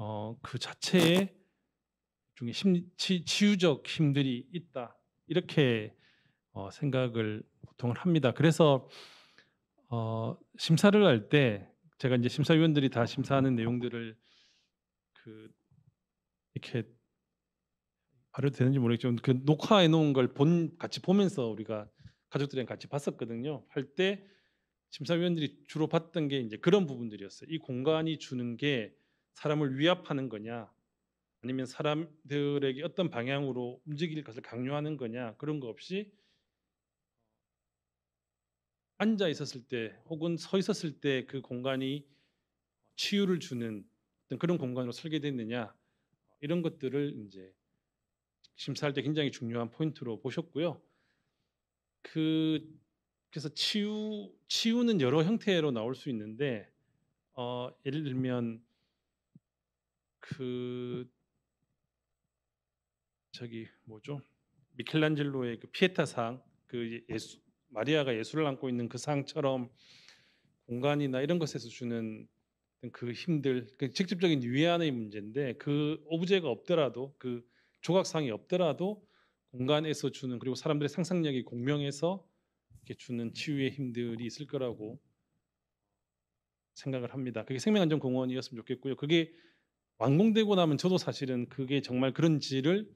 어, 그 자체에 중에 심, 치, 치유적 힘들이 있다 이렇게 어, 생각을 보통 합니다. 그래서 어 심사를 할 때 제가 이제 심사위원들이 다 심사하는 내용들을 그 이렇게 말해도 되는지 모르겠지만 그 녹화해 놓은 걸 본 같이 보면서 우리가 가족들이랑 같이 봤었거든요. 할 때 심사위원들이 주로 봤던 게 인제 그런 부분들이었어요. 이 공간이 주는 게 사람을 위압하는 거냐 아니면 사람들에게 어떤 방향으로 움직일 것을 강요하는 거냐 그런 거 없이 앉아 있었을 때 혹은 서 있었을 때 그 공간이 치유를 주는 어떤 그런 공간으로 설계됐느냐 이런 것들을 이제 심사할 때 굉장히 중요한 포인트로 보셨고요. 그 그래서 치유 치유는 여러 형태로 나올 수 있는데 어, 예를 들면 그 저기 뭐죠 미켈란젤로의 그 피에타상 그 예수 마리아가 예수를 안고 있는 그 상처럼 공간이나 이런 것에서 주는 그 힘들, 그 직접적인 위안의 문제인데 그 오브제가 없더라도 그 조각상이 없더라도 공간에서 주는 그리고 사람들의 상상력이 공명해서 이렇게 주는 치유의 힘들이 있을 거라고 생각을 합니다. 그게 생명안전공원이었으면 좋겠고요. 그게 완공되고 나면 저도 사실은 그게 정말 그런지를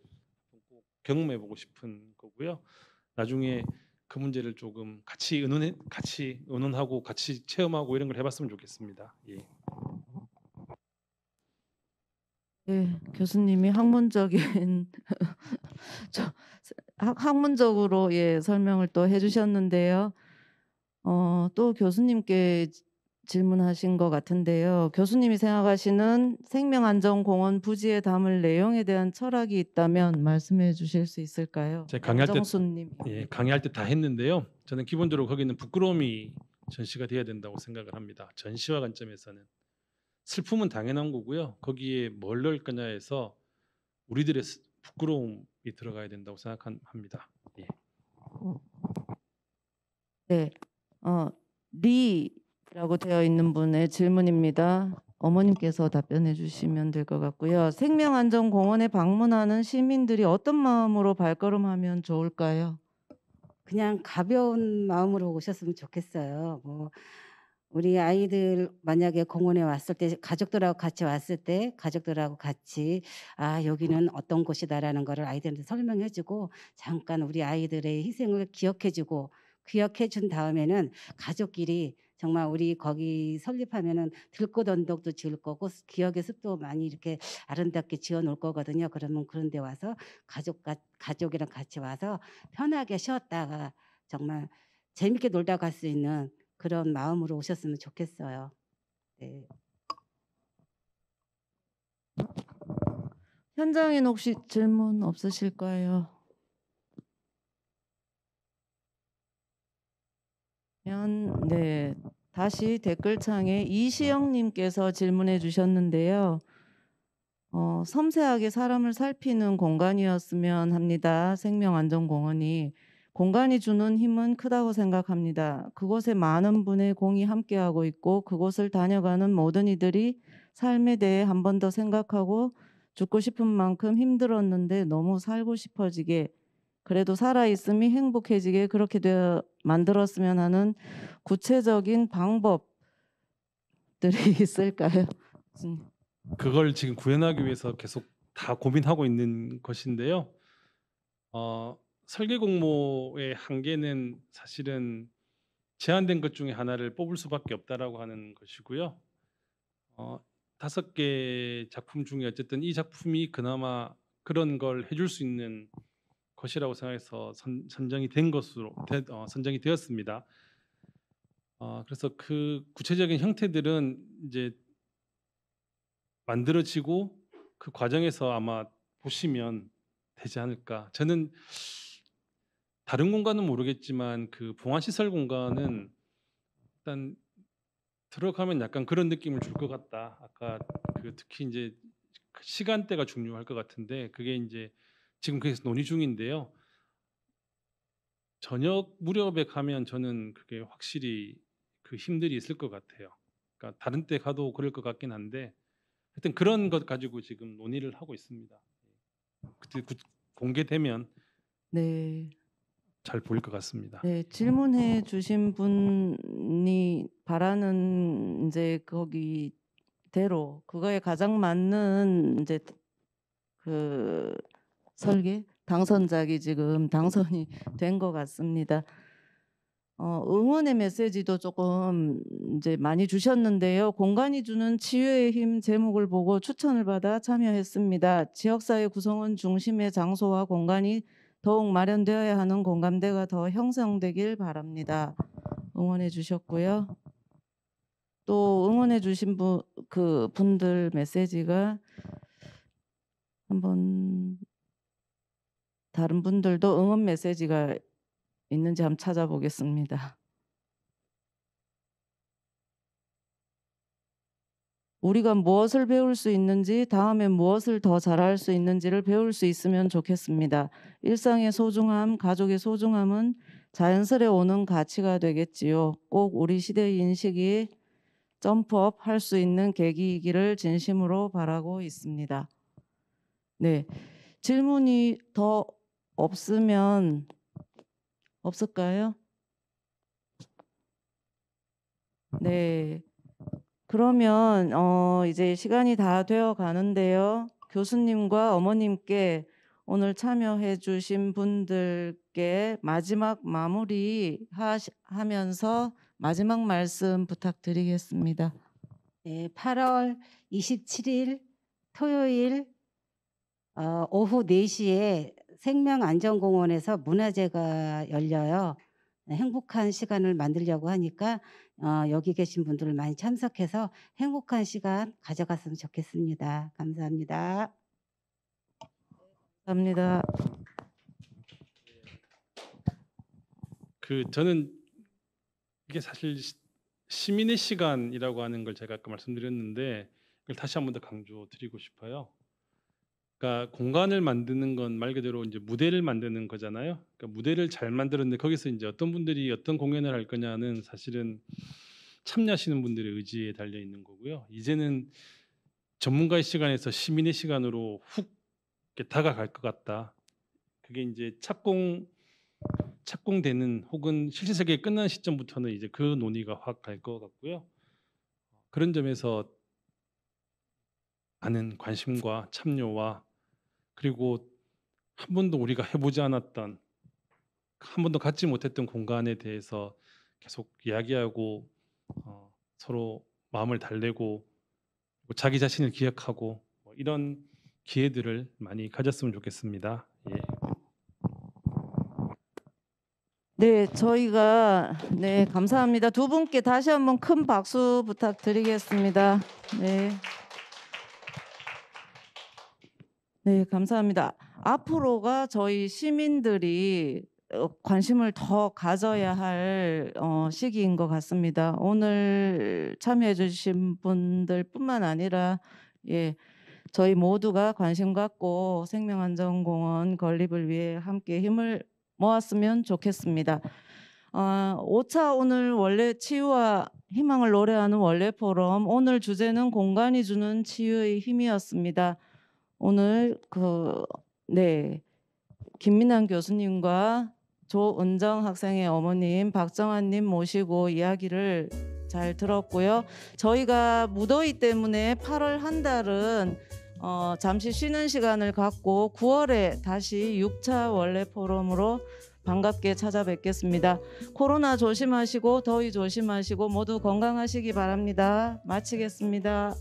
경험해 보고 싶은 거고요. 나중에 그 문제를 조금 같이 의논해 같이 의논하고 같이 체험하고 이런 걸 해봤으면 좋겠습니다. 예. 네, 교수님이 학문적인 [LAUGHS] 저 학문적으로 예 설명을 또 해주셨는데요. 어, 또 교수님께 질문하신 것 같은데요. 교수님이 생각하시는 생명안전공원 부지에 담을 내용에 대한 철학이 있다면 말씀해 주실 수 있을까요? 제가 강의할 때님 예, 강의할 때 다 했는데요. 저는 기본적으로 거기는 부끄러움이 전시가 돼야 된다고 생각을 합니다. 전시와 관점에서는 슬픔은 당연한 거고요. 거기에 뭘 넣을 거냐에서 우리들의 부끄러움이 들어가야 된다고 생각합니다. 예. 어. 네. 어, 리 라고 되어 있는 분의 질문입니다. 어머님께서 답변해 주시면 될 것 같고요. 생명안전공원에 방문하는 시민들이 어떤 마음으로 발걸음하면 좋을까요? 그냥 가벼운 마음으로 오셨으면 좋겠어요. 뭐 우리 아이들 만약에 공원에 왔을 때 가족들하고 같이 왔을 때 가족들하고 같이 아 여기는 어떤 곳이다라는 거를 아이들한테 설명해주고 잠깐 우리 아이들의 희생을 기억해주고 기억해준 다음에는 가족끼리 정말 우리 거기 설립하면은 들꽃 언덕도 지을 거고 기억의 숲도 많이 이렇게 아름답게 지어 놓을 거거든요. 그러면 그런 데 와서 가족과 가족이랑 같이 와서 편하게 쉬었다가 정말 재밌게 놀다 갈 수 있는 그런 마음으로 오셨으면 좋겠어요. 네. 현장에 혹시 질문 없으실까요? 그러면 네 다시 댓글창에 이시영님께서 질문해 주셨는데요. 어, 섬세하게 사람을 살피는 공간이었으면 합니다. 생명안전공원이 공간이 주는 힘은 크다고 생각합니다. 그곳에 많은 분의 공이 함께하고 있고 그곳을 다녀가는 모든 이들이 삶에 대해 한 번 더 생각하고 죽고 싶은 만큼 힘들었는데 너무 살고 싶어지게 그래도 살아있음이 행복해지게 그렇게 되어 만들었으면 하는 구체적인 방법들이 [LAUGHS] 있을까요? 음. 그걸 지금 구현하기 위해서 계속 다 고민하고 있는 것인데요. 어, 설계 공모의 한계는 사실은 제한된 것 중에 하나를 뽑을 수밖에 없다라고 하는 것이고요. 어, 다섯 개 작품 중에 어쨌든 이 작품이 그나마 그런 걸 해줄 수 있는 것이라고 생각해서 선, 정이된 것으로 되, 어. 어, 선정이 되었습니다. 어, 그래서 그 구체적인 형태들은 이제 만들어지고 그 과정에서 아마 보시면 되지 않을까. 저는 다른 공간은 모르겠지만 그 봉화 시설 공간은 일단 들어가면 약간 그런 느낌을 줄 것 같다. 아까 그 특히 이제 시간대가 중요할 것 같은데 그게 이제 지금 그래서 논의 중인데요. 저녁 무렵에 가면 저는 그게 확실히 그 힘들이 있을 것 같아요. 그러니까 다른 때 가도 그럴 것 같긴 한데 하여튼 그런 것 가지고 지금 논의를 하고 있습니다. 그때 공개되면 네. 잘 보일 것 같습니다. 네, 질문해 주신 분이 바라는 이제 거기대로 그거에 가장 맞는 이제 그 설계 당선작이 지금 [LAUGHS] 당선이 된 것 같습니다. 어, 응원의 메시지도 조금 이제 많이 주셨는데요. 공간이 주는 치유의 힘 제목을 보고 추천을 받아 참여했습니다. 지역사회 구성원 중심의 장소와 공간이 더욱 마련되어야 하는 공감대가 더 형성되길 바랍니다. 응원해 주셨고요. 또 응원해 주신 분, 그 분들 메시지가 한번 다른 분들도 응원 메시지가 있는지 한번 찾아보겠습니다. 우리가 무엇을 배울 수 있는지 다음에 무엇을 더 잘할 수 있는지를 배울 수 있으면 좋겠습니다. 일상의 소중함, 가족의 소중함은 자연스레 오는 가치가 되겠지요. 꼭 우리 시대의 인식이 점프업 할 수 있는 계기이기를 진심으로 바라고 있습니다. 네. 질문이 더 없으면 없을까요? 네. 그러면 어 이제 시간이 다 되어 가는데요. 교수님과 어머님께 오늘 참여해 주신 분들께 마지막 마무리 하면서 마지막 말씀 부탁드리겠습니다. 네, 8월 27일 토요일 어, 오후 4시에 생명안전공원에서 문화제가 열려요. 네, 행복한 시간을 만들려고 하니까 어, 여기 계신 분들을 많이 참석해서 행복한 시간 가져갔으면 좋겠습니다. 감사합니다. 감사합니다. 그 저는 이게 사실 시민의 시간이라고 하는 걸 제가 아까 말씀드렸는데 그걸 다시 한 번 더 강조드리고 싶어요. 그러니까 공간을 만드는 건 말 그대로 이제 무대를 만드는 거잖아요. 그러니까 무대를 잘 만들었는데 거기서 이제 어떤 분들이 어떤 공연을 할 거냐는 사실은 참여하시는 분들의 의지에 달려 있는 거고요. 이제는 전문가의 시간에서 시민의 시간으로 훅 이렇게 다가갈 것 같다. 그게 이제 착공 착공되는 혹은 실제 세계 끝난 시점부터는 이제 그 논의가 확 갈 것 같고요. 그런 점에서 많은 관심과 참여와 그리고 한 번도 우리가 해보지 않았던 한 번도 갖지 못했던 공간에 대해서 계속 이야기하고 어, 서로 마음을 달래고 자기 자신을 기억하고 뭐 이런 기회들을 많이 가졌으면 좋겠습니다. 예. 네, 저희가 네 감사합니다. 두 분께 다시 한 번 큰 박수 부탁드리겠습니다. 네. 네, 감사합니다. 앞으로가 저희 시민들이 어, 관심을 더 가져야 할 어, 시기인 것 같습니다. 오늘 참여해주신 분들뿐만 아니라 예, 저희 모두가 관심 갖고 생명안전공원 건립을 위해 함께 힘을 모았으면 좋겠습니다. 아, 5차 오늘 원래 치유와 희망을 노래하는 원래 포럼 오늘 주제는 공간이 주는 치유의 힘이었습니다. 오늘 그 네. 김민환 교수님과 조은정 학생의 어머님 박정환 님 모시고 이야기를 잘 들었고요. 저희가 무더위 때문에 8월 한 달은 어, 잠시 쉬는 시간을 갖고 9월에 다시 6차 원래 포럼으로 반갑게 찾아뵙겠습니다. 코로나 조심하시고 더위 조심하시고 모두 건강하시기 바랍니다. 마치겠습니다.